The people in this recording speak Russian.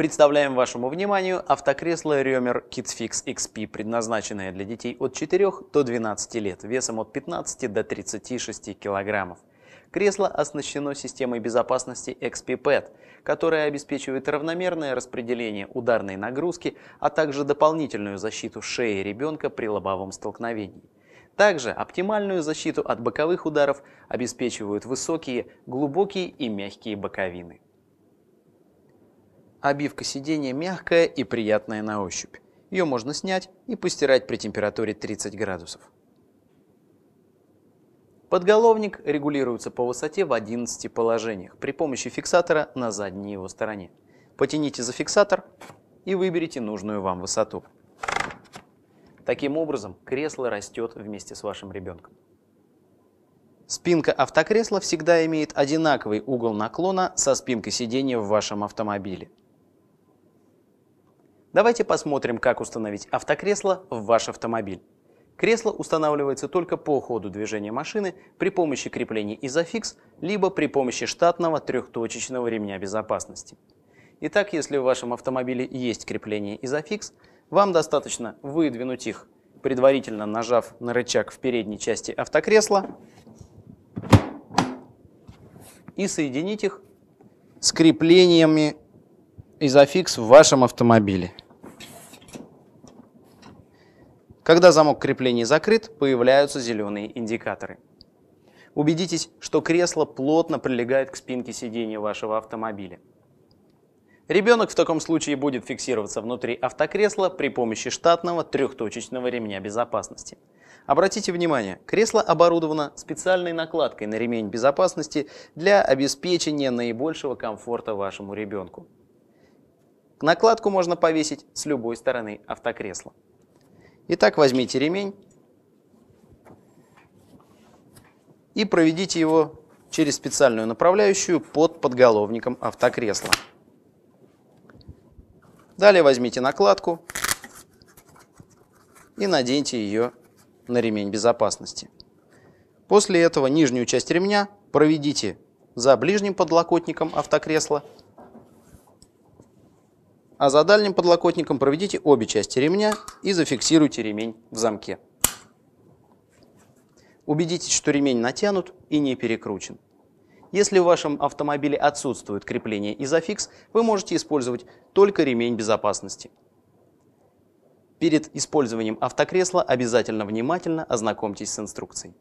Представляем вашему вниманию автокресло Рёмер KidsFix XP, предназначенное для детей от 4 до 12 лет, весом от 15 до 36 килограммов. Кресло оснащено системой безопасности xp pad которая обеспечивает равномерное распределение ударной нагрузки, а также дополнительную защиту шеи ребенка при лобовом столкновении. Также оптимальную защиту от боковых ударов обеспечивают высокие, глубокие и мягкие боковины. Обивка сидения мягкая и приятная на ощупь. Ее можно снять и постирать при температуре 30 градусов. Подголовник регулируется по высоте в 11 положениях при помощи фиксатора на задней его стороне. Потяните за фиксатор и выберите нужную вам высоту. Таким образом, кресло растет вместе с вашим ребенком. Спинка автокресла всегда имеет одинаковый угол наклона со спинкой сидения в вашем автомобиле. Давайте посмотрим, как установить автокресло в ваш автомобиль. Кресло устанавливается только по ходу движения машины при помощи креплений изофикс, либо при помощи штатного трехточечного ремня безопасности. Итак, если в вашем автомобиле есть крепление изофикс, вам достаточно выдвинуть их, предварительно нажав на рычаг в передней части автокресла и соединить их с креплениями изофикс в вашем автомобиле. Когда замок крепления закрыт, появляются зеленые индикаторы. Убедитесь, что кресло плотно прилегает к спинке сидения вашего автомобиля. Ребенок в таком случае будет фиксироваться внутри автокресла при помощи штатного трехточечного ремня безопасности. Обратите внимание, кресло оборудовано специальной накладкой на ремень безопасности для обеспечения наибольшего комфорта вашему ребенку. Накладку можно повесить с любой стороны автокресла. Итак, возьмите ремень и проведите его через специальную направляющую под подголовником автокресла. Далее возьмите накладку и наденьте ее на ремень безопасности. После этого нижнюю часть ремня проведите за ближним подлокотником автокресла а за дальним подлокотником проведите обе части ремня и зафиксируйте ремень в замке. Убедитесь, что ремень натянут и не перекручен. Если в вашем автомобиле отсутствует крепление изофикс, вы можете использовать только ремень безопасности. Перед использованием автокресла обязательно внимательно ознакомьтесь с инструкцией.